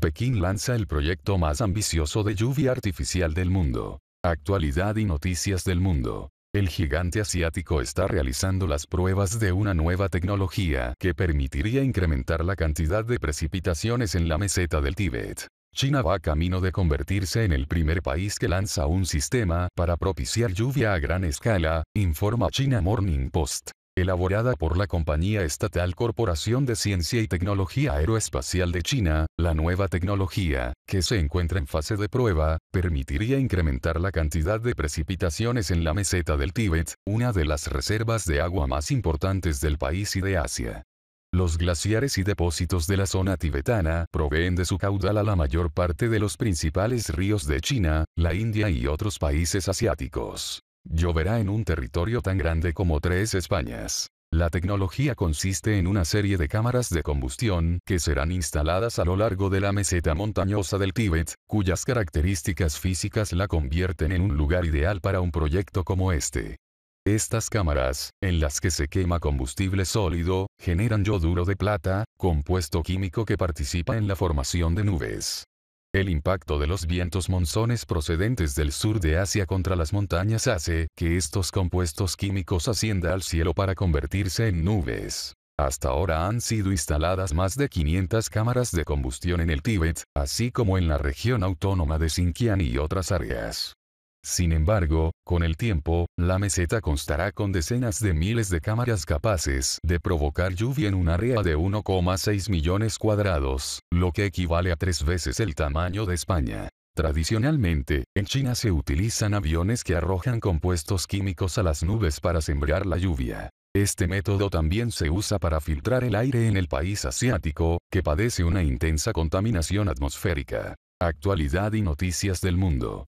Pekín lanza el proyecto más ambicioso de lluvia artificial del mundo. Actualidad y noticias del mundo. El gigante asiático está realizando las pruebas de una nueva tecnología que permitiría incrementar la cantidad de precipitaciones en la meseta del Tíbet. China va camino de convertirse en el primer país que lanza un sistema para propiciar lluvia a gran escala, informa China Morning Post elaborada por la compañía estatal Corporación de Ciencia y Tecnología Aeroespacial de China, la nueva tecnología, que se encuentra en fase de prueba, permitiría incrementar la cantidad de precipitaciones en la meseta del Tíbet, una de las reservas de agua más importantes del país y de Asia. Los glaciares y depósitos de la zona tibetana proveen de su caudal a la mayor parte de los principales ríos de China, la India y otros países asiáticos. Lloverá en un territorio tan grande como tres Españas. La tecnología consiste en una serie de cámaras de combustión que serán instaladas a lo largo de la meseta montañosa del Tíbet, cuyas características físicas la convierten en un lugar ideal para un proyecto como este. Estas cámaras, en las que se quema combustible sólido, generan yoduro de plata, compuesto químico que participa en la formación de nubes. El impacto de los vientos monzones procedentes del sur de Asia contra las montañas hace que estos compuestos químicos ascienda al cielo para convertirse en nubes. Hasta ahora han sido instaladas más de 500 cámaras de combustión en el Tíbet, así como en la región autónoma de Xinjiang y otras áreas. Sin embargo, con el tiempo, la meseta constará con decenas de miles de cámaras capaces de provocar lluvia en un área de 1,6 millones cuadrados, lo que equivale a tres veces el tamaño de España. Tradicionalmente, en China se utilizan aviones que arrojan compuestos químicos a las nubes para sembrar la lluvia. Este método también se usa para filtrar el aire en el país asiático, que padece una intensa contaminación atmosférica. Actualidad y noticias del mundo.